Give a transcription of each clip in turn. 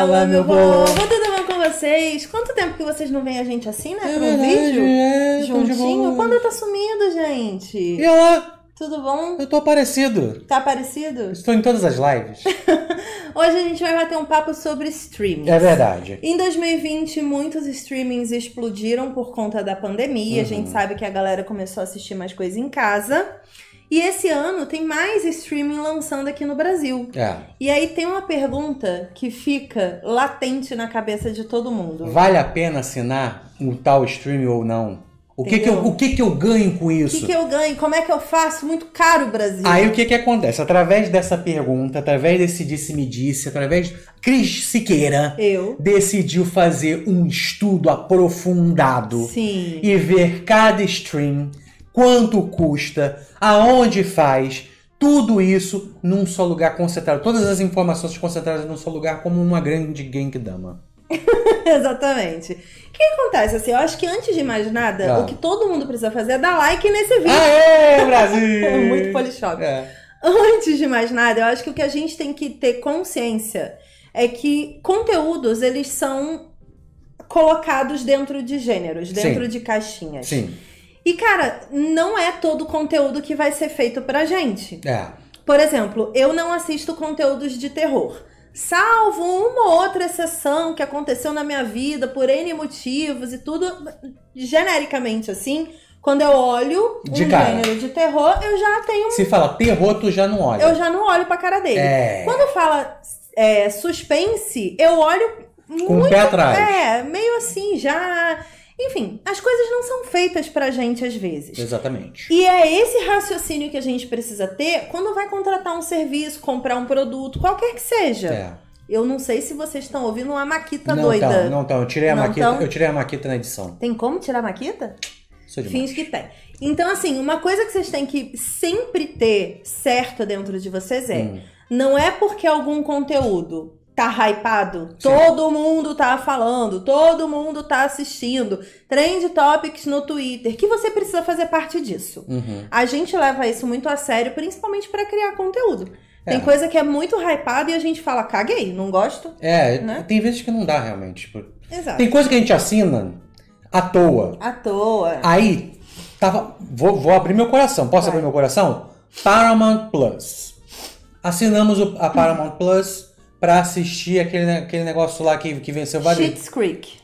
Fala, meu povo! Tudo bem com vocês? Quanto tempo que vocês não veem a gente assim, né? É pra um verdade, vídeo? É, Juntinho? Quando tá sumindo, gente? E olá! Tudo bom? Eu tô aparecido. Tá aparecido? Estou em todas as lives. Hoje a gente vai bater um papo sobre streaming. É verdade. Em 2020, muitos streamings explodiram por conta da pandemia. Uhum. A gente uhum. sabe que a galera começou a assistir mais coisa em casa. E esse ano tem mais streaming lançando aqui no Brasil. É. E aí tem uma pergunta que fica latente na cabeça de todo mundo. Vale a pena assinar um tal streaming ou não? O que que, eu, o que que eu ganho com isso? O que, que eu ganho? Como é que eu faço? Muito caro, Brasil. Aí o que que acontece? Através dessa pergunta, através desse disse-me disse, através... Cris Siqueira eu. decidiu fazer um estudo aprofundado Sim. e ver cada stream quanto custa, aonde faz, tudo isso num só lugar concentrado. Todas as informações concentradas num só lugar, como uma grande Genkidama. Exatamente. O que acontece? Assim, eu acho que antes de mais nada, ah. o que todo mundo precisa fazer é dar like nesse vídeo. Aê, Brasil! Muito polishop. É. Antes de mais nada, eu acho que o que a gente tem que ter consciência é que conteúdos, eles são colocados dentro de gêneros, dentro Sim. de caixinhas. Sim. E, cara, não é todo conteúdo que vai ser feito pra gente. É. Por exemplo, eu não assisto conteúdos de terror. Salvo uma outra exceção que aconteceu na minha vida por N motivos e tudo, genericamente assim, quando eu olho de um cara. gênero de terror, eu já tenho. Se fala terror, tu já não olha. Eu já não olho pra cara dele. É... Quando fala é, suspense, eu olho. Com muito, Um pé atrás. É, meio assim, já enfim, as coisas não são feitas pra gente às vezes. Exatamente. E é esse raciocínio que a gente precisa ter quando vai contratar um serviço, comprar um produto, qualquer que seja. É. Eu não sei se vocês estão ouvindo uma maquita não doida. Tá, não, tão Eu tirei a não maquita, tão... eu tirei a maquita na edição. Tem como tirar a maquita? Sou Fins que tem. Então, assim, uma coisa que vocês têm que sempre ter certa dentro de vocês é: hum. não é porque é algum conteúdo tá hypado. Sim. Todo mundo tá falando, todo mundo tá assistindo. Trend topics no Twitter, que você precisa fazer parte disso. Uhum. A gente leva isso muito a sério, principalmente para criar conteúdo. É. Tem coisa que é muito hypada e a gente fala, caguei, não gosto. É, né? tem vezes que não dá realmente. Tipo... Exato. Tem coisa que a gente assina à toa. À toa. Aí, tava. Vou, vou abrir meu coração. Posso Vai. abrir meu coração? Paramount Plus. Assinamos a Paramount Plus pra assistir aquele, aquele negócio lá que, que venceu vários. Shit's Creek.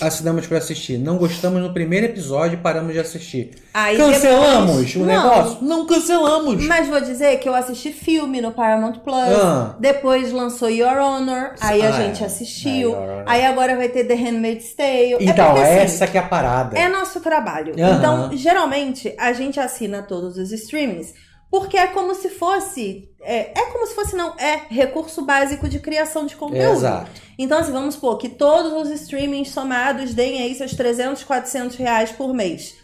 Assinamos pra assistir. Não gostamos no primeiro episódio e paramos de assistir. Aí cancelamos depois... o não, negócio? Não cancelamos. Mas vou dizer que eu assisti filme no Paramount Plus. Ah. Depois lançou Your Honor. Aí ah, a gente é. assistiu. É aí agora vai ter The Handmaid's Tale. É então, é assim, essa que é a parada. É nosso trabalho. Então, geralmente, a gente assina todos os streams porque é como se fosse. É, é, como se fosse, não, é recurso básico de criação de conteúdo. Exato. Então, assim, vamos supor que todos os streamings somados deem aí seus 300, 400 reais por mês.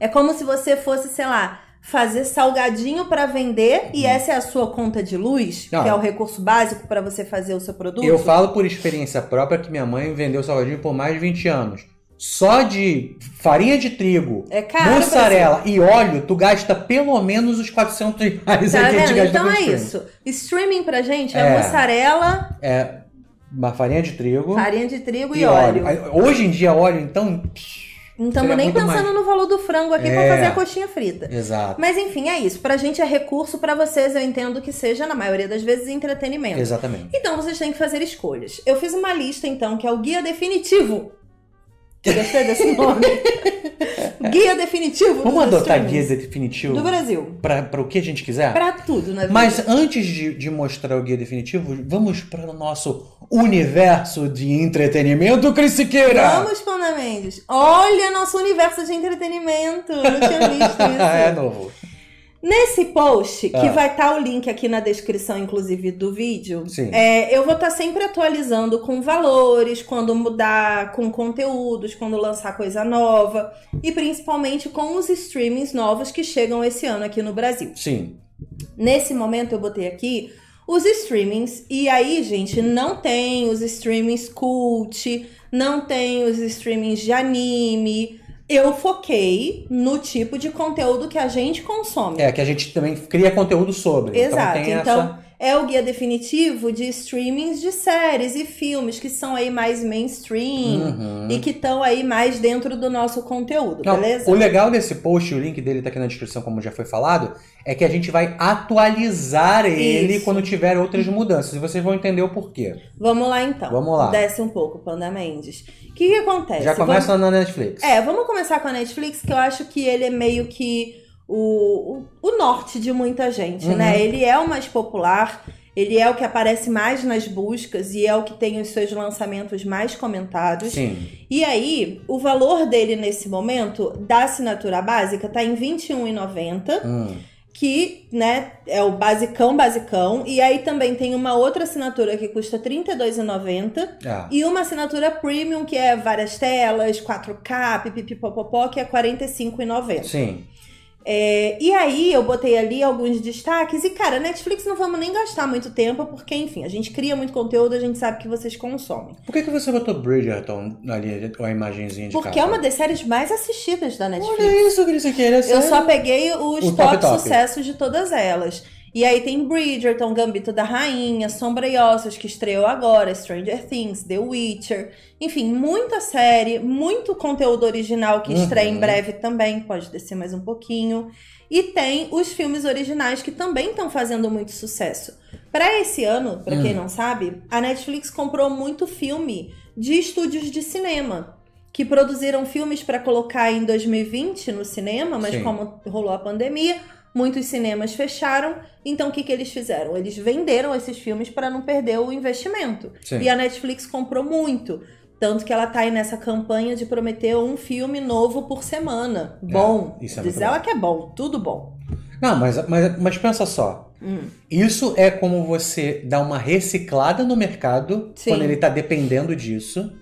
É como se você fosse, sei lá, fazer salgadinho para vender e uhum. essa é a sua conta de luz, não, que é o recurso básico para você fazer o seu produto? Eu falo por experiência própria que minha mãe vendeu salgadinho por mais de 20 anos só de farinha de trigo, é caro, mussarela e óleo, tu gasta pelo menos os 400 reais tá que a Então é isso. Streaming pra gente é, é mussarela... É, uma farinha de trigo... Farinha de trigo e, e óleo. óleo. Hoje em dia, óleo, então... Não estamos nem pensando mais. no valor do frango aqui é, para fazer a coxinha frita. Exato. Mas enfim, é isso. Pra gente é recurso, para vocês eu entendo que seja, na maioria das vezes, entretenimento. Exatamente. Então vocês têm que fazer escolhas. Eu fiz uma lista, então, que é o guia definitivo Gostei desse nome. guia definitivo. Vamos adotar streamings. guia definitivo? Do Brasil. Para o que a gente quiser? Para tudo, né? Mas antes de, de mostrar o guia definitivo, vamos para o nosso universo de entretenimento, Cris Siqueira. Vamos, Panda Mendes. Olha nosso universo de entretenimento. Não tinha visto é isso. é novo. Nesse post, que ah. vai estar tá o link aqui na descrição, inclusive, do vídeo, é, eu vou estar tá sempre atualizando com valores, quando mudar, com conteúdos, quando lançar coisa nova e principalmente com os streamings novos que chegam esse ano aqui no Brasil. Sim. Nesse momento, eu botei aqui os streamings, e aí, gente, não tem os streamings cult, não tem os streamings de anime eu foquei no tipo de conteúdo que a gente consome. É, que a gente também cria conteúdo sobre. Então, Exato. Então, então essa é o guia definitivo de streamings de séries e filmes que são aí mais mainstream uhum. e que estão aí mais dentro do nosso conteúdo, Não, beleza? O legal desse post, o link dele tá aqui na descrição, como já foi falado, é que a gente vai atualizar ele Isso. quando tiver outras mudanças. E vocês vão entender o porquê. Vamos lá então. Vamos lá. Desce um pouco, Panda Mendes. O que, que acontece? Já começa vamos... na Netflix. É, vamos começar com a Netflix, que eu acho que ele é meio que o, o, norte de muita gente, né? uhum. né? Ele é o mais popular, ele é o que aparece mais nas buscas e é o que tem os seus lançamentos mais comentados. Sim. E aí, o valor dele nesse momento, da assinatura básica, tá em R$21,90. Uhum. Que, né, é o basicão, basicão. E aí também tem uma outra assinatura que custa R$32,90. Ah. E uma assinatura premium, que é várias telas, 4K, pipipopopó, que é 45,90. Sim. É, e aí eu botei ali alguns destaques. E, cara, Netflix não vamos nem gastar muito tempo, porque, enfim, a gente cria muito conteúdo, a gente sabe que vocês consomem. Por que, que você botou Bridgerton ali, a imagenzinha de Porque é uma das séries mais assistidas da Netflix. Olha isso, Cris, que ele é Eu só peguei os top, top, top, sucessos de todas elas. E aí tem Bridgerton, Gambito da Rainha, Sombra e Ossos, que estreou agora, Stranger Things, The Witcher. Enfim, muita série, muito conteúdo original que uhum. estreia em breve também, pode descer mais um pouquinho. E tem os filmes originais que também estão fazendo muito sucesso. Para esse ano, para uhum. quem hum. não sabe, a Netflix comprou muito filme de estúdios de cinema que produziram filmes para colocar em 2020 no cinema, mas Sim. como rolou a pandemia, muitos cinemas fecharam. Então o que, que eles fizeram? Eles venderam esses filmes para não perder o investimento. Sim. E a Netflix comprou muito. Tanto que ela tá aí nessa campanha de prometer um filme novo por semana. É, bom. É, isso é Diz ela bom. que é bom, tudo bom. Não, mas, mas, mas pensa só. Hum. Isso é como você dar uma reciclada no mercado Sim. quando ele tá dependendo disso.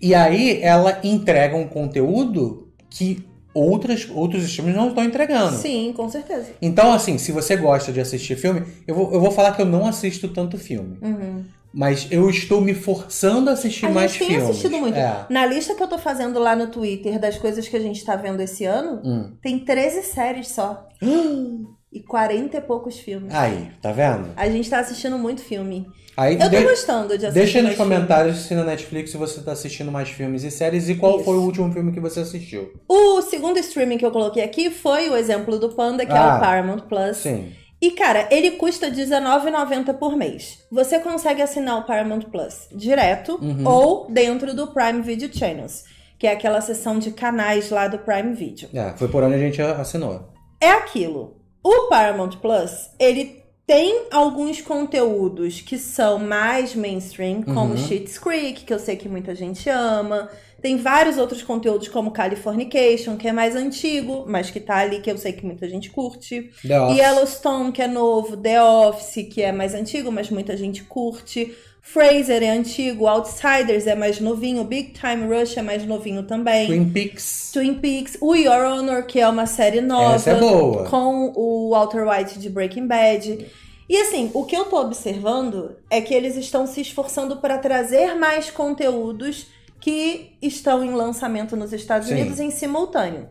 E aí ela entrega um conteúdo que outras, outros filmes não estão entregando. Sim, com certeza. Então, assim, se você gosta de assistir filme, eu vou, eu vou falar que eu não assisto tanto filme. Uhum. Mas eu estou me forçando a assistir a mais gente tem assistido muito. É. Na lista que eu tô fazendo lá no Twitter das coisas que a gente tá vendo esse ano, hum. tem 13 séries só. Hum. e 40 e poucos filmes. Aí, tá vendo? A gente tá assistindo muito filme. Aí, eu tô gostando de assistir. Deixa nos comentários filmes. se na Netflix você tá assistindo mais filmes e séries e qual Isso. foi o último filme que você assistiu. O segundo streaming que eu coloquei aqui foi o exemplo do Panda, que ah, é o ah, Paramount Plus. Sim. E, cara, ele custa R$19,90 por mês. Você consegue assinar o Paramount Plus direto uhum. ou dentro do Prime Video Channels, que é aquela seção de canais lá do Prime Video. É, foi por onde a gente assinou. É aquilo. O Paramount Plus, ele tem alguns conteúdos que são mais mainstream, como uhum. Creek, que eu sei que muita gente ama. Tem vários outros conteúdos, como Californication, que é mais antigo, mas que tá ali, que eu sei que muita gente curte. The Office. Yellowstone, que é novo. The Office, que é mais antigo, mas muita gente curte. Fraser é antigo, Outsiders é mais novinho, Big Time Rush é mais novinho também. Twin Peaks. Twin Peaks, o Your Honor, que é uma série nova. Essa é boa. Com o Walter White de Breaking Bad. E assim, o que eu tô observando é que eles estão se esforçando para trazer mais conteúdos que estão em lançamento nos Estados Sim. Unidos em simultâneo.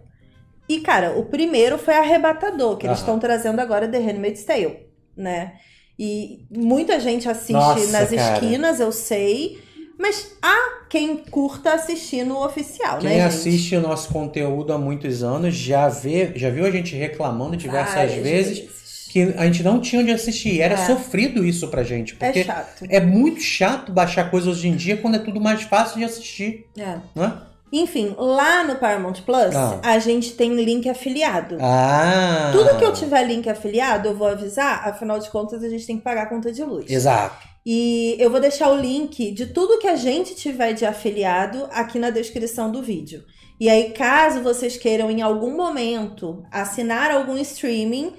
E cara, o primeiro foi arrebatador, que eles estão trazendo agora The Handmaid's Tale, né? E muita gente assiste Nossa, nas cara. esquinas, eu sei. Mas há quem curta assistir no oficial, quem né? Quem assiste o nosso conteúdo há muitos anos já, vê, já viu a gente reclamando diversas Várias vezes, vezes que a gente não tinha onde assistir. Era é. sofrido isso pra gente. É porque é chato. É muito chato baixar coisas hoje em dia quando é tudo mais fácil de assistir. É. Não é? Enfim, lá no Paramount Plus, ah. a gente tem link afiliado. Ah. Tudo que eu tiver link afiliado, eu vou avisar, afinal de contas, a gente tem que pagar a conta de luz. Exato. E eu vou deixar o link de tudo que a gente tiver de afiliado aqui na descrição do vídeo. E aí, caso vocês queiram em algum momento assinar algum streaming,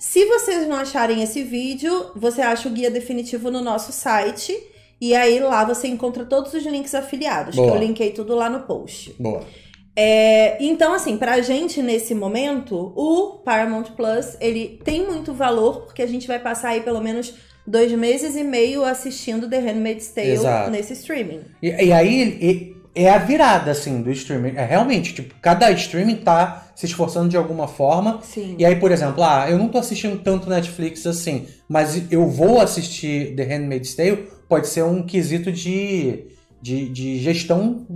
se vocês não acharem esse vídeo, você acha o guia definitivo no nosso site. E aí lá você encontra todos os links afiliados, Boa. que eu linkei tudo lá no post. Boa. É, então, assim, pra gente nesse momento, o Paramount Plus, ele tem muito valor, porque a gente vai passar aí pelo menos dois meses e meio assistindo The Handmaid's Tale Exato. nesse streaming. E, e aí e, é a virada, assim, do streaming. É realmente, tipo, cada streaming tá se esforçando de alguma forma. Sim. E aí, por exemplo, ah, eu não tô assistindo tanto Netflix assim, mas eu vou assistir The Handmaid's Tale pode ser um quesito de, de, de gestão.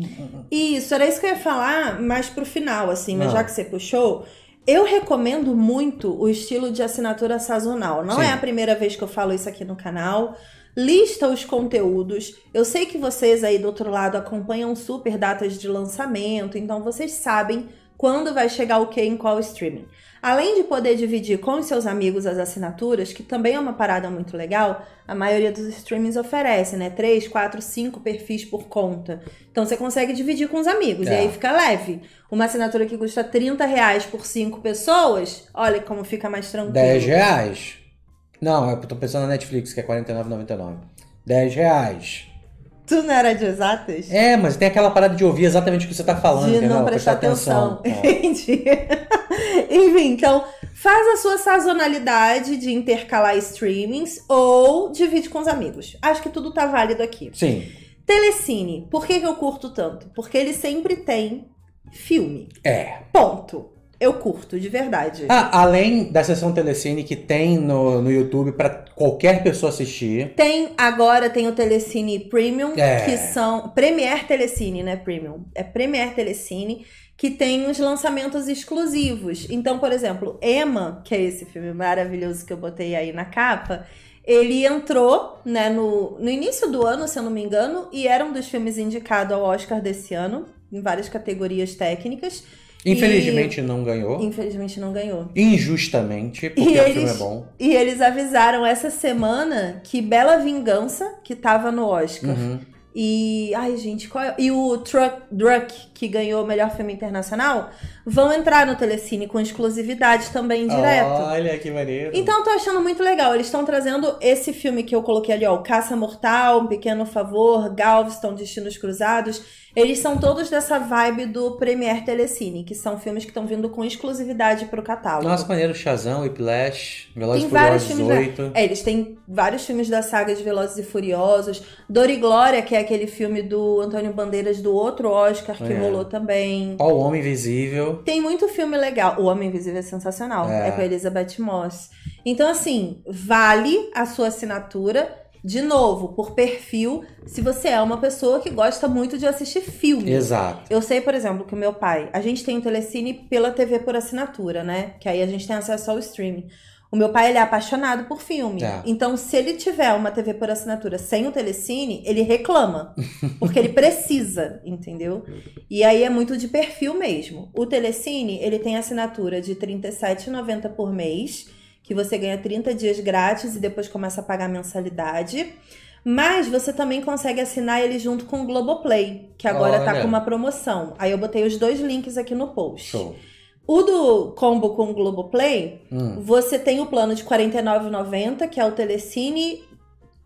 Isso, era isso que eu ia falar mais pro final, assim, mas ah. já que você puxou. Eu recomendo muito o estilo de assinatura sazonal. Não Sim. é a primeira vez que eu falo isso aqui no canal. Lista os conteúdos. Eu sei que vocês aí do outro lado acompanham super datas de lançamento, então vocês sabem quando vai chegar o que em qual streaming. Além de poder dividir com os seus amigos as assinaturas, que também é uma parada muito legal, a maioria dos streamings oferece, né? 3, 4, 5 perfis por conta. Então você consegue dividir com os amigos é. e aí fica leve. Uma assinatura que custa 30 reais por 5 pessoas, olha como fica mais tranquilo. 10 reais? Não, eu tô pensando na Netflix, que é R$ 49,99. 10 reais. Tu não era de exatas? É, mas tem aquela parada de ouvir exatamente o que você está falando. De não, não prestar, atenção. atenção. É. Entendi. Enfim, então faz a sua sazonalidade de intercalar streamings ou divide com os amigos. Acho que tudo tá válido aqui. Sim. Telecine. Por que eu curto tanto? Porque ele sempre tem filme. É. Ponto eu curto, de verdade. Ah, além da sessão Telecine que tem no, no YouTube para qualquer pessoa assistir. Tem, agora tem o Telecine Premium, é. que são. Premiere Telecine, né? Premium. É Premiere Telecine, que tem os lançamentos exclusivos. Então, por exemplo, Emma, que é esse filme maravilhoso que eu botei aí na capa. Ele entrou né, no, no início do ano, se eu não me engano, e era um dos filmes indicados ao Oscar desse ano, em várias categorias técnicas. Infelizmente e... não ganhou. Infelizmente não ganhou. Injustamente, porque e eles, o filme é bom. E eles avisaram essa semana que Bela Vingança, que tava no Oscar. Uhum. E. Ai, gente, qual é? E o Truck, Druck, que ganhou o melhor filme internacional, vão entrar no Telecine com exclusividade também direto. Olha que maneiro. Então eu tô achando muito legal. Eles estão trazendo esse filme que eu coloquei ali, ó, Caça Mortal, Um Pequeno Favor, Galveston, Destinos Cruzados. Eles são todos dessa vibe do Premier Telecine, que são filmes que estão vindo com exclusividade pro catálogo. Nossa, maneiro, Chazão Whiplash, Velozes e Furiosos filmes, né? É, eles têm vários filmes da saga de Velozes e Furiosos. Dor e Glória, que é aquele filme do Antônio Bandeiras do outro Oscar, que é. rolou também. Ó, o Homem Invisível. Tem muito filme legal. O Homem Invisível é sensacional. É, é com a Elizabeth Moss. Então, assim, vale a sua assinatura. De novo, por perfil, se você é uma pessoa que gosta muito de assistir filme. Exato. Eu sei, por exemplo, que o meu pai, a gente tem o um Telecine pela TV por assinatura, né? Que aí a gente tem acesso ao streaming. O meu pai, ele é apaixonado por filme. É. Então, se ele tiver uma TV por assinatura sem o Telecine, ele reclama. Porque ele precisa, entendeu? E aí é muito de perfil mesmo. O Telecine, ele tem assinatura de R$ 37,90 por mês, que você ganha 30 dias grátis e depois começa a pagar mensalidade. Mas você também consegue assinar ele junto com o Globoplay, que agora tá Olha. tá com uma promoção. Aí eu botei os dois links aqui no post. Show. O do combo com o Globoplay, hum. você tem o plano de R$ 49,90, que é o Telecine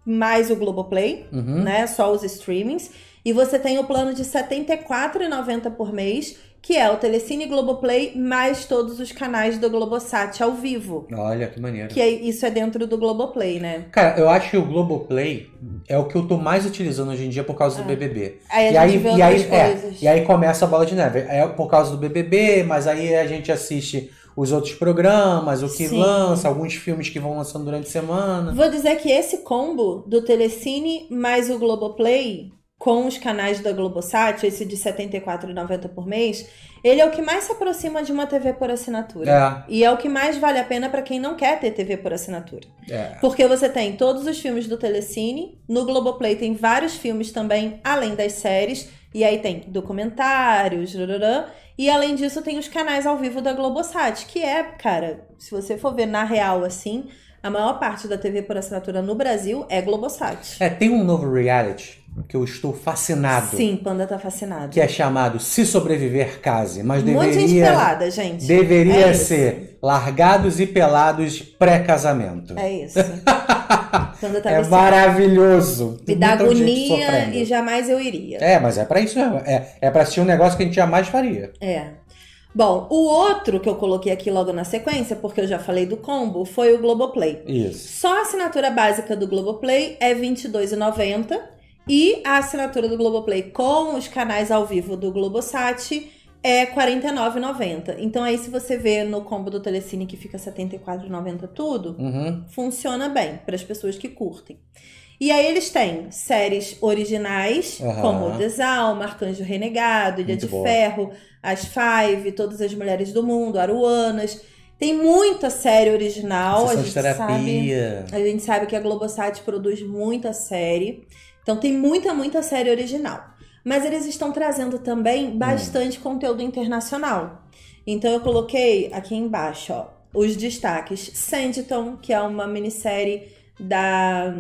mais o Globoplay, uhum. né? Só os streamings. E você tem o plano de R$ 74,90 por mês, que é o Telecine Globoplay mais todos os canais do Globosat ao vivo. Olha, que maneiro. Que é, isso é dentro do Globoplay, né? Cara, eu acho que o Globoplay é o que eu tô mais utilizando hoje em dia por causa do BBB. É. Aí e, aí, e, aí, é, e aí começa a bola de neve. É por causa do BBB, mas aí a gente assiste os outros programas, o que Sim. lança, alguns filmes que vão lançando durante a semana. Vou dizer que esse combo do Telecine mais o Globoplay com os canais da Globosat, esse de R$ 74,90 por mês, ele é o que mais se aproxima de uma TV por assinatura. É. E é o que mais vale a pena para quem não quer ter TV por assinatura. É. Porque você tem todos os filmes do Telecine, no Globoplay tem vários filmes também, além das séries, e aí tem documentários, e além disso tem os canais ao vivo da Globosat, que é, cara, se você for ver na real assim, a maior parte da TV por assinatura no Brasil é Globosat. É, tem um novo reality que eu estou fascinado. Sim, Panda tá fascinado. Que é chamado Se Sobreviver Case, mas um deveria... Muita gente pelada, gente. Deveria é ser Largados e Pelados Pré-Casamento. É isso. Panda tá é viciado. maravilhoso. Me dá agonia e jamais eu iria. É, mas é para isso mesmo. É, é para assistir um negócio que a gente jamais faria. É. Bom, o outro que eu coloquei aqui logo na sequência, porque eu já falei do combo, foi o Globoplay. Isso. Só a assinatura básica do Globoplay é R$ 22,90 e a assinatura do Globoplay com os canais ao vivo do Globosat é R$ 49,90. Então aí se você vê no combo do Telecine que fica R$ 74,90 tudo, uhum. funciona bem para as pessoas que curtem. E aí eles têm séries originais, uhum. como Desalma, Arcanjo Renegado, Ilha Muito de boa. Ferro, As Five, Todas as Mulheres do Mundo, Aruanas. Tem muita série original. A gente, sabe, a gente sabe que a Globosat produz muita série. Então tem muita, muita série original. Mas eles estão trazendo também hum. bastante hum. conteúdo internacional. Então eu coloquei aqui embaixo, ó, os destaques. Sanditon, que é uma minissérie da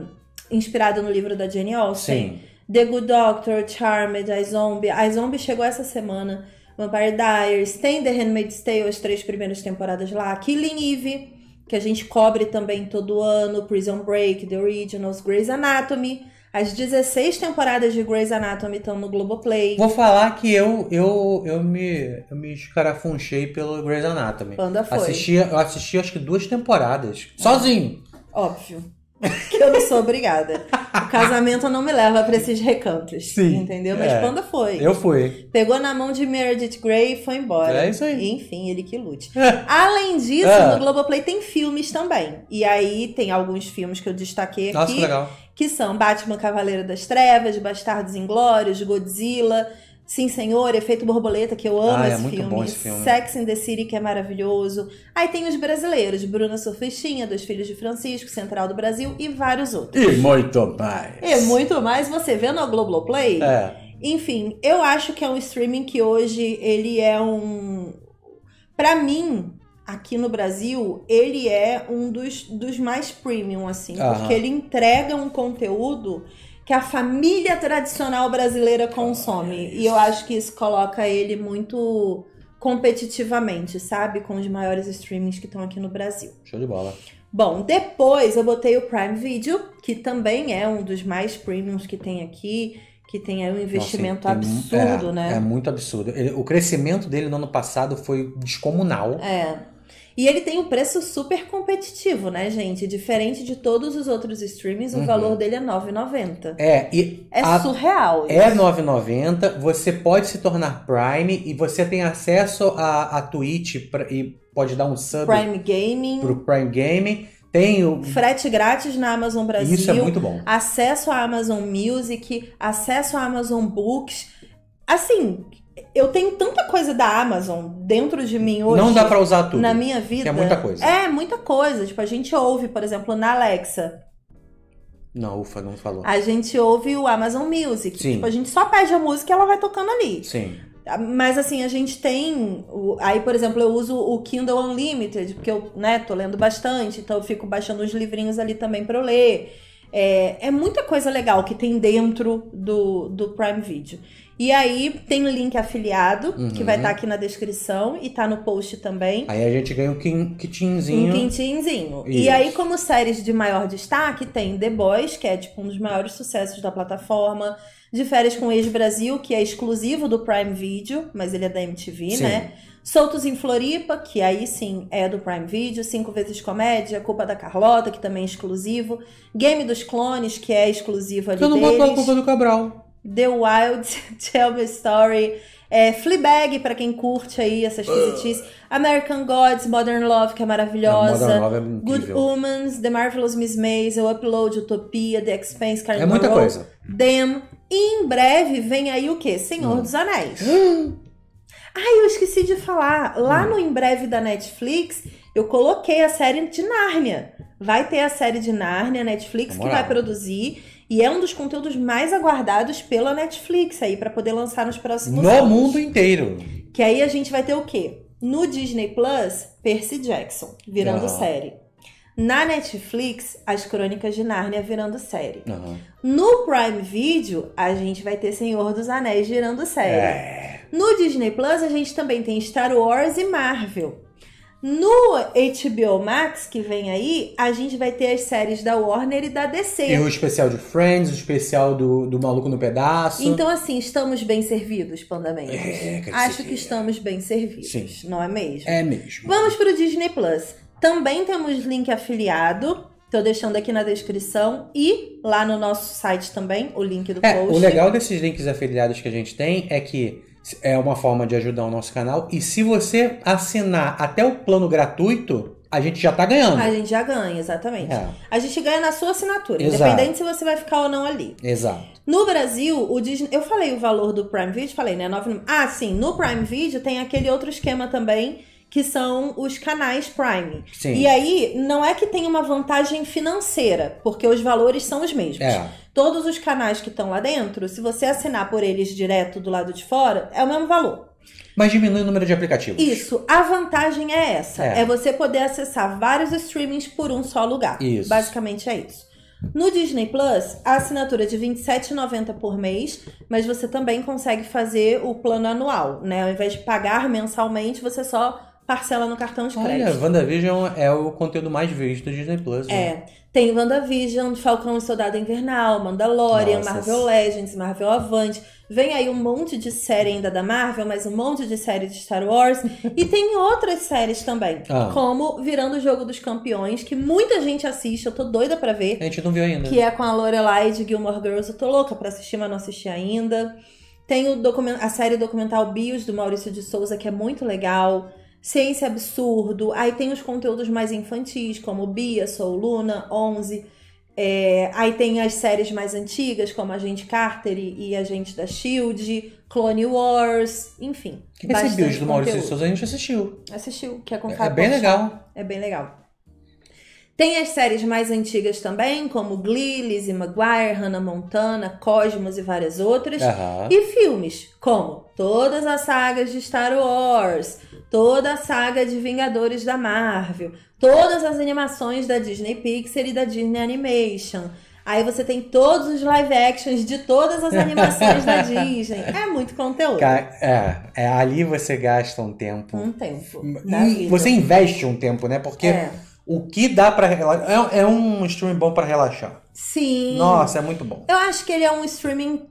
inspirada no livro da Jane Austen. Sim. The Good Doctor, Charmed, I Zombie. I Zombie chegou essa semana. Vampire Diaries, tem The Handmaid's Tale, as três primeiras temporadas lá. Killing Eve, que a gente cobre também todo ano. Prison Break, The Originals, Grey's Anatomy. As 16 temporadas de Grey's Anatomy estão no Globoplay. Vou falar que eu eu, eu me, eu me escarafunchei pelo Grey's Anatomy. Quando foi? Assisti, eu assisti acho que duas temporadas. É. Sozinho. Óbvio. Que eu não sou obrigada. O casamento não me leva para esses recantos. Sim. Entendeu? Mas é. quando foi? Eu fui. Pegou na mão de Meredith Grey e foi embora. É isso aí. enfim, ele que lute. É. Além disso, é. no Globoplay tem filmes também. E aí tem alguns filmes que eu destaquei Nossa, aqui. Nossa, legal que são Batman Cavaleiro das Trevas, Bastardos Inglórios, Godzilla, Sim Senhor, Efeito Borboleta, que eu amo ah, é esse, é muito filme. Bom esse filme, Sex and the City, que é maravilhoso. Aí tem os brasileiros, Bruna Surfistinha, Dos Filhos de Francisco, Central do Brasil e vários outros. E muito mais. E muito mais, você vê no Globoplay. É. Enfim, eu acho que é um streaming que hoje ele é um... para mim, aqui no Brasil, ele é um dos, dos mais premium, assim, Aham. porque ele entrega um conteúdo que a família tradicional brasileira consome. Ah, é e eu acho que isso coloca ele muito competitivamente, sabe? Com os maiores streamings que estão aqui no Brasil. Show de bola. Bom, depois eu botei o Prime Video, que também é um dos mais premiums que tem aqui que tem aí um investimento Nossa, absurdo, é, né? É muito absurdo. Ele, o crescimento dele no ano passado foi descomunal. É. E ele tem um preço super competitivo, né, gente? Diferente de todos os outros streamings, uhum. o valor dele é 9,90. É, e é a... surreal. É isso. É 9,90, você pode se tornar Prime e você tem acesso a, a Twitch pra, e pode dar um sub Prime Gaming. pro Prime Gaming. Tem o... Frete grátis na Amazon Brasil. Isso é muito bom. Acesso à Amazon Music, acesso à Amazon Books. Assim, eu tenho tanta coisa da Amazon dentro de mim hoje. Não dá para usar tudo. Na minha vida. É muita coisa. É, muita coisa. Tipo, a gente ouve, por exemplo, na Alexa. Não, ufa, não falou. A gente ouve o Amazon Music. Sim. Tipo, a gente só pede a música e ela vai tocando ali. Sim. Mas assim, a gente tem. Aí, por exemplo, eu uso o Kindle Unlimited, porque eu né, tô lendo bastante, então eu fico baixando uns livrinhos ali também para eu ler. É, é muita coisa legal que tem dentro do, do Prime Video. E aí tem o link afiliado, uhum. que vai estar uhum. tá aqui na descrição e tá no post também. Aí a gente ganha um quitinzinho. Um quitinzinho. E aí, como séries de maior destaque, tem The Boys, que é tipo um dos maiores sucessos da plataforma. De Férias com Ex-Brasil, que é exclusivo do Prime Video, mas ele é da MTV, sim. né? Soltos em Floripa, que aí sim é do Prime Video. Cinco Vezes Comédia, Culpa da Carlota, que também é exclusivo. Game dos Clones, que é exclusivo ali Você não deles. botou a Culpa do Cabral. The Wild Tell Me Story, é, Fleabag, para quem curte aí essas esquisitices, ah. uh. American Gods, Modern Love, que é maravilhosa, é, Good Humans, The Marvelous Miss Maisel, Upload, Utopia, The Expanse, Carnival É muita coisa. Damn. E em breve vem aí o quê? Senhor hum. dos Anéis. Hum. Ai, eu esqueci de falar. Lá hum. no Em Breve da Netflix, eu coloquei a série de Nárnia. Vai ter a série de Nárnia, Netflix, Vamos que lá. vai produzir. E é um dos conteúdos mais aguardados pela Netflix aí para poder lançar nos próximos no anos. No mundo inteiro. Que aí a gente vai ter o quê? No Disney Plus, Percy Jackson virando série. Na Netflix, As Crônicas de Nárnia virando série. Uhum. No Prime Video, a gente vai ter Senhor dos Anéis virando série. É. No Disney Plus, a gente também tem Star Wars e Marvel. No HBO Max, que vem aí, a gente vai ter as séries da Warner e da DC. Tem o especial de Friends, o especial do, do Maluco no Pedaço. Então, assim, estamos bem servidos, Pandamente. É, que Acho que, que é. estamos bem servidos, Sim. não é mesmo? É mesmo. Vamos pro Disney Plus. Também temos link afiliado. Tô deixando aqui na descrição e lá no nosso site também o link do é, post. O legal desses links afiliados que a gente tem é que é uma forma de ajudar o nosso canal. E se você assinar até o plano gratuito, a gente já tá ganhando. A gente já ganha, exatamente. É. A gente ganha na sua assinatura, Exato. independente se você vai ficar ou não ali. Exato. No Brasil, o Disney. Eu falei o valor do Prime Video, falei, né? 9... Ah, sim, no Prime Video tem aquele outro esquema também que são os canais Prime. Sim. E aí, não é que tem uma vantagem financeira, porque os valores são os mesmos. É. Todos os canais que estão lá dentro, se você assinar por eles direto do lado de fora, é o mesmo valor. Mas diminui o número de aplicativos. Isso. A vantagem é essa: é, é você poder acessar vários streamings por um só lugar. Isso. Basicamente é isso. No Disney Plus, a assinatura é de R$ 27,90 por mês, mas você também consegue fazer o plano anual, né? Ao invés de pagar mensalmente, você só parcela no cartão de crédito. Olha, WandaVision é o conteúdo mais visto do Disney Plus. Né? É. Tem WandaVision, Falcão e Soldado Invernal, Mandalorian, Nossa. Marvel Legends, Marvel Avante. Vem aí um monte de série ainda da Marvel, mas um monte de série de Star Wars. e tem outras séries também, ah. como Virando o Jogo dos Campeões, que muita gente assiste, eu tô doida para ver. A gente não viu ainda. Que é com a Lorelai de Gilmore Girls. Eu tô louca pra assistir, mas não assisti ainda. Tem o a série documental Bios, do Maurício de Souza, que é muito legal. Ciência Absurdo. Aí tem os conteúdos mais infantis, como Bia, Sou Luna, 11. É, aí tem as séries mais antigas, como Agente Carter e Agente da Shield, Clone Wars, enfim. Que esse build do Maurício Souza a gente assistiu. Assistiu, que é com É, é bem legal. É bem legal. Tem as séries mais antigas também, como Glee, Lizzie McGuire, Hannah Montana, Cosmos e várias outras. Uhum. E filmes, como todas as sagas de Star Wars, toda a saga de Vingadores da Marvel, todas as animações da Disney Pixar e da Disney Animation. Aí você tem todos os live actions de todas as animações da Disney. É muito conteúdo. É, é, ali você gasta um tempo. Um tempo. Você investe um tempo, né? Porque. É o que dá para relaxar? É, é, um streaming bom para relaxar. Sim. Nossa, é muito bom. Eu acho que ele é um streaming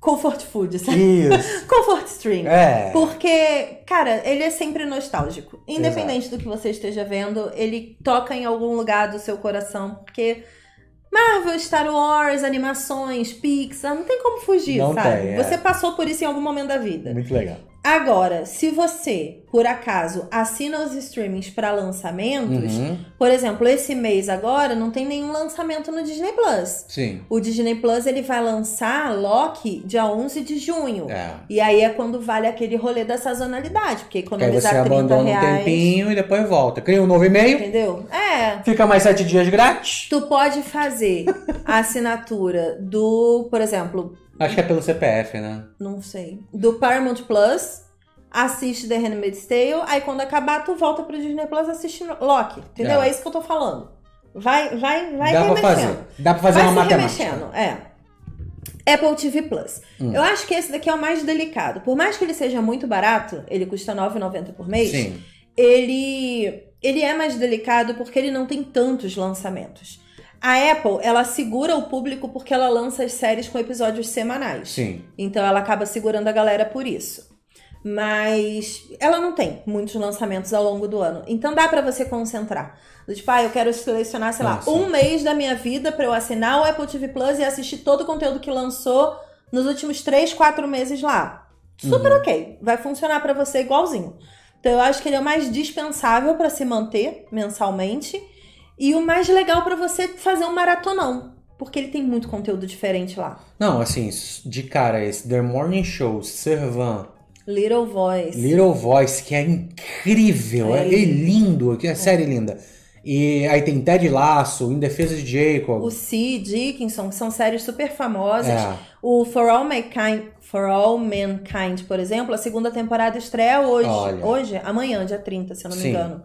comfort food, sabe? Isso. comfort stream. É. Porque, cara, ele é sempre nostálgico. Independente Exato. do que você esteja vendo, ele toca em algum lugar do seu coração, porque Marvel, Star Wars, animações, Pixar, não tem como fugir, não sabe? Tem, é. Você passou por isso em algum momento da vida. Muito legal. Agora, se você, por acaso, assina os streamings para lançamentos, uhum. por exemplo, esse mês agora não tem nenhum lançamento no Disney Plus. Sim. O Disney Plus ele vai lançar Loki dia 11 de junho. É. E aí é quando vale aquele rolê da sazonalidade, porque economizar aí você 30 reais. um tempinho e depois volta. Cria um novo e-mail. Entendeu? É. Fica mais sete dias grátis. Tu pode fazer a assinatura do, por exemplo, Acho que é pelo CPF, né? Não sei. Do Paramount Plus, assiste The Handmaid's Tale, aí quando acabar tu volta pro Disney Plus assiste Loki, entendeu? É, é isso que eu tô falando. Vai, vai, vai Dá remexendo. Pra fazer. Dá pra fazer vai uma se matemática. remexendo, é. Apple TV Plus. Hum. Eu acho que esse daqui é o mais delicado. Por mais que ele seja muito barato, ele custa R$ 9,90 por mês. Sim. Ele ele é mais delicado porque ele não tem tantos lançamentos. A Apple, ela segura o público porque ela lança as séries com episódios semanais. Sim. Então ela acaba segurando a galera por isso. Mas ela não tem muitos lançamentos ao longo do ano. Então dá para você concentrar. Tipo, ah, eu quero selecionar, sei Nossa. lá, ah, um mês da minha vida para eu assinar o Apple TV Plus e assistir todo o conteúdo que lançou nos últimos 3, 4 meses lá. Super uhum. ok. Vai funcionar para você igualzinho. Então eu acho que ele é o mais dispensável para se manter mensalmente e o mais legal para você é fazer um maratonão. Porque ele tem muito conteúdo diferente lá. Não, assim, de cara, esse The Morning Show, Servan, Little Voice. Little Voice, que é incrível, é, é, é lindo, que é, é série linda. E aí tem Ted Lasso, Em Defesa de Jacob. O C. Dickinson, que são séries super famosas. É. O For All Mankind, For All Mankind, por exemplo, a segunda temporada estreia hoje, Olha. hoje, amanhã, dia 30, se eu não me engano.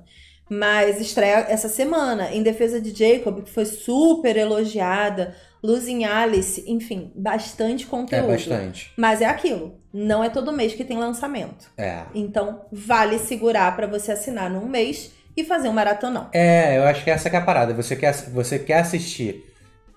Mas estreia essa semana, em defesa de Jacob, que foi super elogiada. Luz Alice, enfim, bastante é conteúdo. É bastante. Mas é aquilo, não é todo mês que tem lançamento. É. Então, vale segurar para você assinar num mês e fazer um maratonão. É, eu acho que essa que é a parada. Você quer, você quer assistir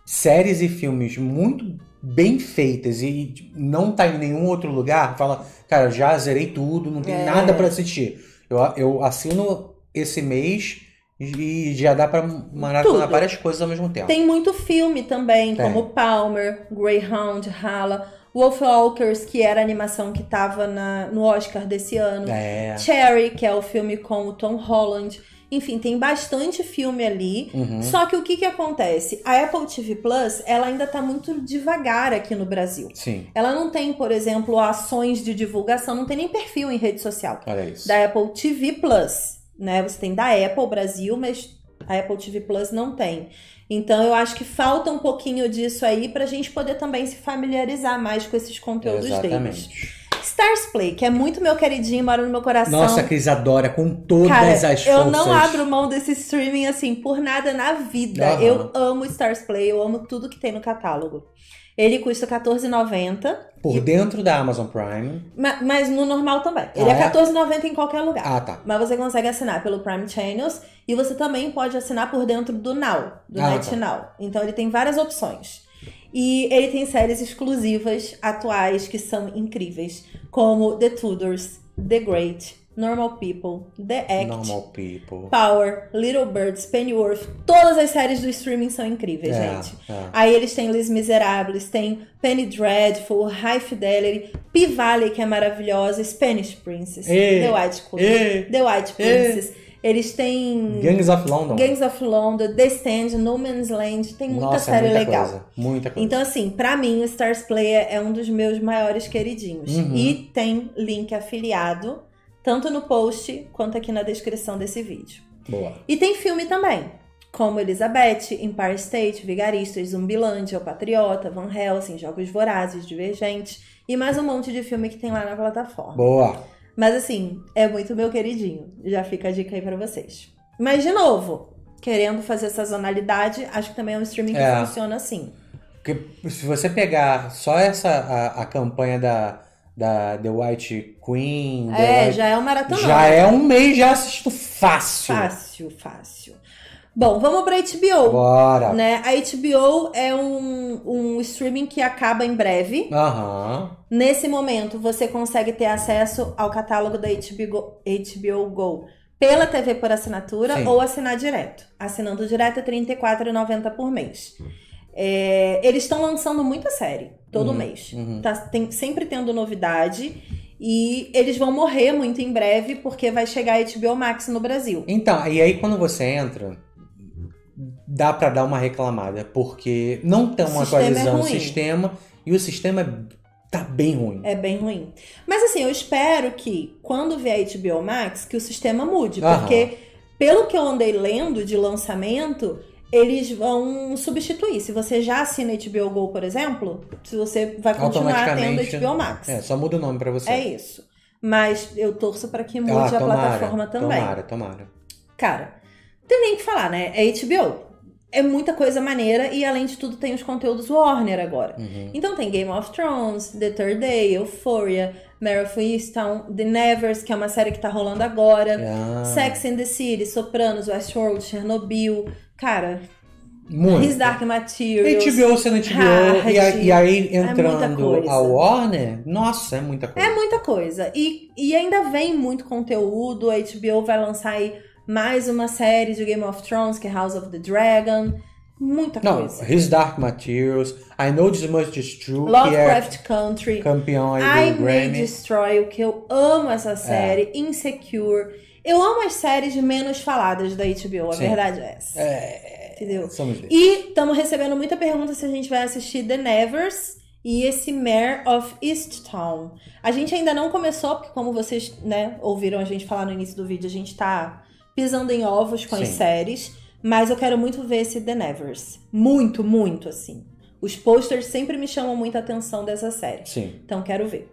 séries e filmes muito bem feitas e não tá em nenhum outro lugar, fala, cara, já zerei tudo, não tem é. nada para assistir. Eu, eu assino esse mês e já dá para maratonar várias coisas ao mesmo tempo. Tem muito filme também, Tem. como Palmer, Greyhound, Hala, Wolfwalkers, que era a animação que estava no Oscar desse ano. É. Cherry, que é o filme com o Tom Holland. Enfim, tem bastante filme ali. Uhum. Só que o que, que acontece? A Apple TV Plus, ela ainda está muito devagar aqui no Brasil. Sim. Ela não tem, por exemplo, ações de divulgação, não tem nem perfil em rede social. Olha isso. Da Apple TV Plus né? Você tem da Apple Brasil, mas a Apple TV Plus não tem. Então eu acho que falta um pouquinho disso aí para a gente poder também se familiarizar mais com esses conteúdos Exatamente. deles. Stars Play, que é muito meu queridinho, mora no meu coração. Nossa, a Cris adora com todas Cara, as forças. Eu não abro mão desse streaming assim por nada na vida. Uhum. Eu amo Stars Play, eu amo tudo que tem no catálogo. Ele custa R$14,90. Por e... dentro da Amazon Prime. Mas, mas no normal também. Ele ah, é, é? R$14,90 em qualquer lugar. Ah, tá. Mas você consegue assinar pelo Prime Channels e você também pode assinar por dentro do Now, do ah, tá. Então ele tem várias opções. E ele tem séries exclusivas atuais que são incríveis, como The Tudors, The Great, Normal People, The Act, Normal People. Power, Little Birds, Pennyworth. Todas as séries do streaming são incríveis, é, gente. É. Aí eles têm Les Miserables, tem Penny Dreadful, High Fidelity, P-Valley, que é maravilhosa, Spanish Princess, e, The White Queen, The White Princess. E, eles têm. Gangs of London. Gangs of London, The Stand, No Man's Land. Tem muita Nossa, série muita legal. Coisa, muita coisa. Então, assim, pra mim, o Stars Play é um dos meus maiores queridinhos. Uhum. E tem link afiliado tanto no post quanto aqui na descrição desse vídeo. Boa. E tem filme também, como Elizabeth, Empire State, Vigaristas, Zumbilândia, O Patriota, Van Helsing, Jogos Vorazes, Divergente e mais um monte de filme que tem lá na plataforma. Boa. Mas assim, é muito meu queridinho. Já fica a dica aí para vocês. Mas de novo, querendo fazer sazonalidade, acho que também é um streaming que é. funciona assim. Porque se você pegar só essa a, a campanha da da The White Queen. é, White... já é um maratona. Já é um mês, já assisto fácil. Fácil, fácil. Bom, vamos pra HBO. Bora. Né? A HBO é um, um streaming que acaba em breve. Aham. Nesse momento, você consegue ter acesso ao catálogo da HBO, HBO Go pela TV por assinatura Sim. ou assinar direto. Assinando direto é R$ 34,90 por mês. É, eles estão lançando muita série todo uhum. mês. Uhum. Tá tem, sempre tendo novidade. E eles vão morrer muito em breve, porque vai chegar a HBO Max no Brasil. Então, e aí quando você entra, dá para dar uma reclamada, porque não estão é atualizando é o sistema e o sistema tá bem ruim. É bem ruim. Mas assim, eu espero que quando vier HBO Max, que o sistema mude, Aham. porque pelo que eu andei lendo de lançamento, eles vão substituir. Se você já assina HBO Go, por exemplo, se você vai continuar tendo HBO Max. É, só muda o nome para você. É isso. Mas eu torço para que mude ah, tomara, a plataforma também. Tomara, tomara. Cara, tem nem o que falar, né? É HBO. É muita coisa maneira e, além de tudo, tem os conteúdos Warner agora. Uhum. Então tem Game of Thrones, The Third Day, Euphoria, Mare of Easttown, The Nevers, que é uma série que tá rolando agora, ah. Sex and the City, Sopranos, Westworld, Chernobyl, Cara. Muito. His Dark Materials. HBO sendo HBO. e, e aí é entrando é a Warner. Nossa, é muita coisa. É muita coisa. E, e ainda vem muito conteúdo. A HBO vai lançar aí mais uma série de Game of Thrones, que é House of the Dragon. Muita Não, coisa. His Dark Materials, I Know This Much Is True, é Lovecraft é Country, campeão aí I May Destroy, o que eu amo essa série, é. Insecure. Eu amo as séries menos faladas da HBO, a Sim. verdade é essa. É. Entendeu? Somos e estamos recebendo muita pergunta se a gente vai assistir The Nevers e esse Mare of Easttown. A gente ainda não começou, porque como vocês né, ouviram a gente falar no início do vídeo, a gente tá pisando em ovos com Sim. as séries. Mas eu quero muito ver esse The Nevers. Muito, muito, assim. Os posters sempre me chamam muita atenção dessa série. Sim. Então quero ver.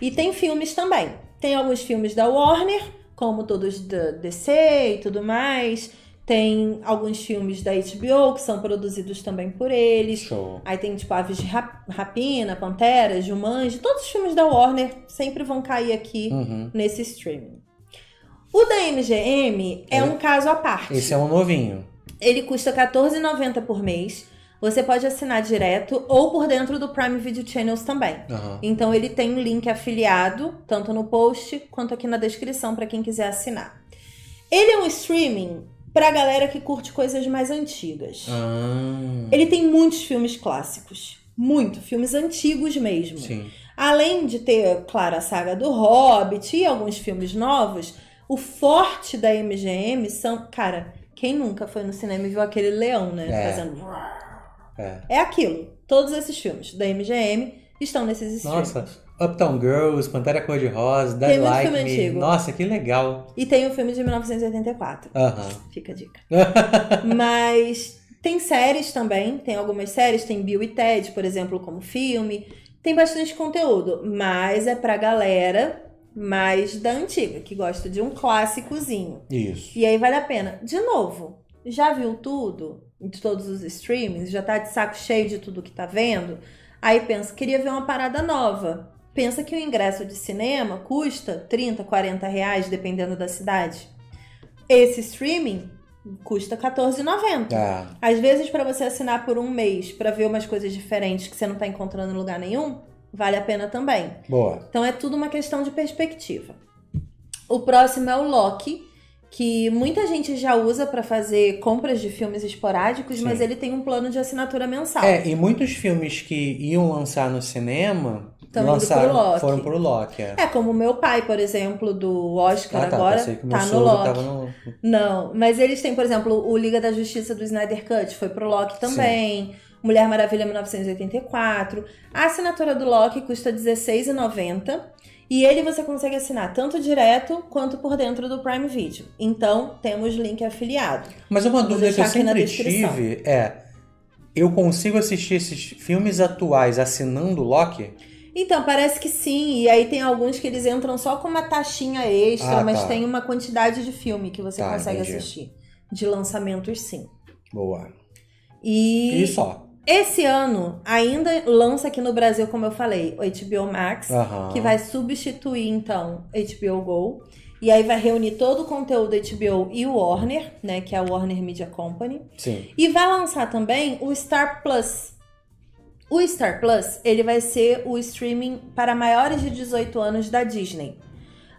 E tem filmes também. Tem alguns filmes da Warner, como todos da DC e tudo mais. Tem alguns filmes da HBO que são produzidos também por eles. Show. Aí tem, tipo, Aves de Rapina, Pantera, Jumanji. Todos os filmes da Warner sempre vão cair aqui uhum. nesse streaming. O da MGM é, é, um caso à parte. Esse é um novinho. Ele custa R$14,90 por mês. Você pode assinar direto ou por dentro do Prime Video Channels também. Uhum. Então ele tem um link afiliado, tanto no post quanto aqui na descrição para quem quiser assinar. Ele é um streaming pra galera que curte coisas mais antigas. Ah. Ele tem muitos filmes clássicos. Muito, filmes antigos mesmo. Sim. Além de ter, claro, a saga do Hobbit e alguns filmes novos, o forte da MGM são, cara, quem nunca foi no cinema e viu aquele leão, né? É. Fazendo. É. é aquilo. Todos esses filmes da MGM estão nesses estilos. Nossa, Uptown Girls, Pantera Cor-de-Rosa, Dead Like Me. Antigo. Nossa, que legal. E tem um filme de 1984. Aham. Fica a dica. Mas tem séries também, tem algumas séries, tem Bill e Ted, por exemplo, como filme. Tem bastante conteúdo, mas é pra galera mais da antiga, que gosta de um clássicozinho. Isso. E aí vale a pena. De novo, já viu tudo? de todos os streamings, já tá de saco cheio de tudo que tá vendo, aí pensa, queria ver uma parada nova. Pensa que o ingresso de cinema custa 30, 40 reais, dependendo da cidade. Esse streaming custa 14,90. Ah. Às vezes, para você assinar por um mês para ver umas coisas diferentes que você não está encontrando em lugar nenhum, vale a pena também. Boa. Então é tudo uma questão de perspectiva. O próximo é o Loki, que muita gente já usa para fazer compras de filmes esporádicos, Sim. mas ele tem um plano de assinatura mensal. É, e muitos filmes que iam lançar no cinema Tão lançaram, pro Loki. foram pro Loki. É. é, como meu pai, por exemplo, do Oscar ah, tá, agora, tá no Loki. No... Não, mas eles têm, por exemplo, o Liga da Justiça do Snyder Cut foi pro Loki também. Sim. Mulher Maravilha 1984. A assinatura do Loki custa R$16,90. E ele você consegue assinar tanto direto quanto por dentro do Prime Video. Então, temos link afiliado. Mas uma dúvida que eu sempre tive é: eu consigo assistir esses filmes atuais assinando o Loki? Então, parece que sim. E aí tem alguns que eles entram só com uma taxinha extra, ah, mas tá. tem uma quantidade de filme que você tá, consegue entendi. assistir. De lançamentos, sim. Boa. E. E só. Esse ano ainda lança aqui no Brasil, como eu falei, o HBO Max, uhum. que vai substituir então HBO Go. E aí vai reunir todo o conteúdo HBO e o Warner, né, que é a Warner Media Company. Sim. E vai lançar também o Star Plus. O Star Plus, ele vai ser o streaming para maiores de 18 anos da Disney.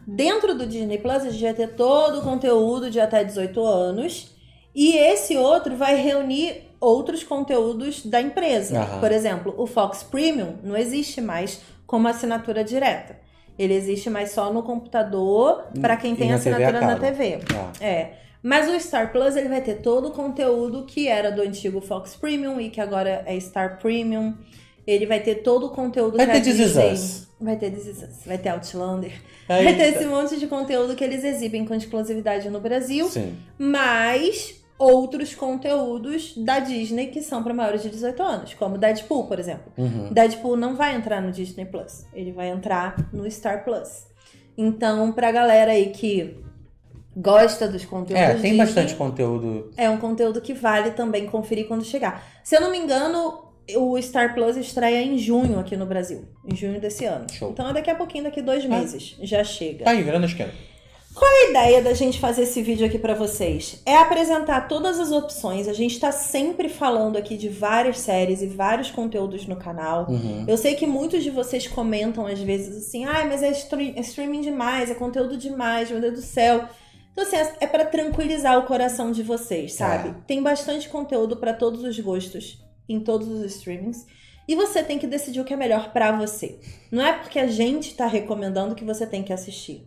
Dentro do Disney Plus, a gente vai ter todo o conteúdo de até 18 anos. E esse outro vai reunir outros conteúdos da empresa. Aham. Por exemplo, o Fox Premium não existe mais como assinatura direta. Ele existe mais só no computador para quem tem assinatura é na TV. Ah. É. Mas o Star Plus ele vai ter todo o conteúdo que era do antigo Fox Premium e que agora é Star Premium. Ele vai ter todo o conteúdo vai que ter Disney, Vai ter This vai ter Outlander. É vai ter esse monte de conteúdo que eles exibem com exclusividade no Brasil. Sim. Mas outros conteúdos da Disney que são para maiores de 18 anos, como Deadpool, por exemplo. Uhum. Deadpool não vai entrar no Disney Plus, ele vai entrar no Star Plus. Então, pra galera aí que gosta dos conteúdos. É, tem Disney, bastante conteúdo. É um conteúdo que vale também conferir quando chegar. Se eu não me engano, o Star Plus estreia em junho aqui no Brasil, em junho desse ano. Show. Então é daqui a pouquinho, daqui a dois ah. meses, ah. já chega. Tá aí, virando a esquerda. Qual é a ideia da gente fazer esse vídeo aqui para vocês? É apresentar todas as opções. A gente está sempre falando aqui de várias séries e vários conteúdos no canal. Uhum. Eu sei que muitos de vocês comentam às vezes assim: "Ah, mas é, é streaming demais, é conteúdo demais, meu Deus do céu". Então, assim, é, é para tranquilizar o coração de vocês, é. sabe? É. Tem bastante conteúdo para todos os gostos em todos os streamings. E você tem que decidir o que é melhor para você. Não é porque a gente está recomendando que você tem que assistir.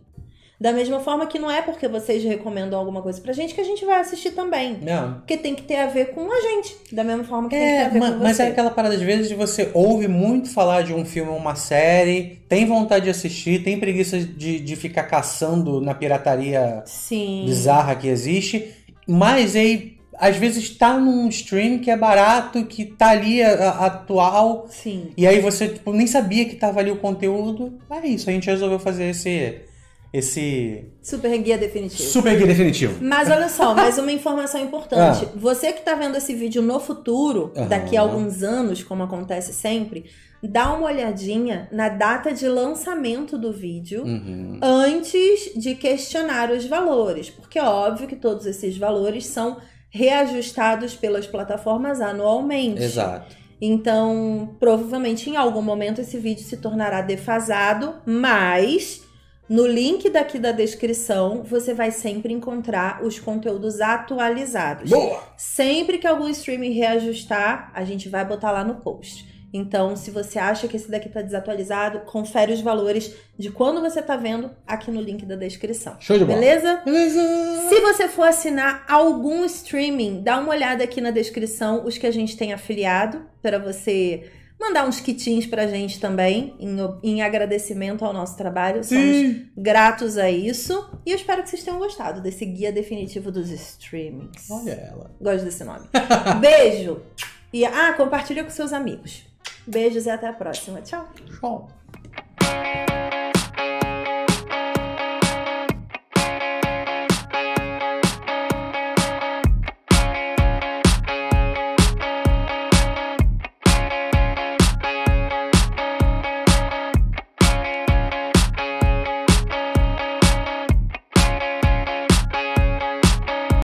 Da mesma forma que não é porque vocês recomendam alguma coisa pra gente que a gente vai assistir também. Não. Porque tem que ter a ver com a gente. Da mesma forma que é, tem que ter a ver mas, com você. Mas é aquela parada, às vezes, de você ouve muito falar de um filme ou uma série, tem vontade de assistir, tem preguiça de, de ficar caçando na pirataria Sim. bizarra que existe. Mas aí às vezes tá num stream que é barato, que tá ali a, a, atual. Sim. E aí você tipo, nem sabia que tava ali o conteúdo. É isso, a gente resolveu fazer esse esse. Super guia definitivo. Super guia definitivo. Mas olha só, mais uma informação importante. Ah. Você que está vendo esse vídeo no futuro, daqui a alguns anos, como acontece sempre, dá uma olhadinha na data de lançamento do vídeo uhum. antes de questionar os valores. Porque é óbvio que todos esses valores são reajustados pelas plataformas anualmente. Exato. Então, provavelmente em algum momento esse vídeo se tornará defasado, mas no link daqui da descrição, você vai sempre encontrar os conteúdos atualizados. Boa! Sempre que algum streaming reajustar, a gente vai botar lá no post. Então, se você acha que esse daqui está desatualizado, confere os valores de quando você está vendo aqui no link da descrição. Show de bola. Beleza? Beleza. Se você for assinar algum streaming, dá uma olhada aqui na descrição os que a gente tem afiliado para você mandar uns kitins pra gente também, em, em agradecimento ao nosso trabalho. Somos Sim. gratos a isso. E eu espero que vocês tenham gostado desse guia definitivo dos streamings. Olha ela. Gosto desse nome. Beijo! E ah, compartilha com seus amigos. Beijos e até a próxima. Tchau. Tchau.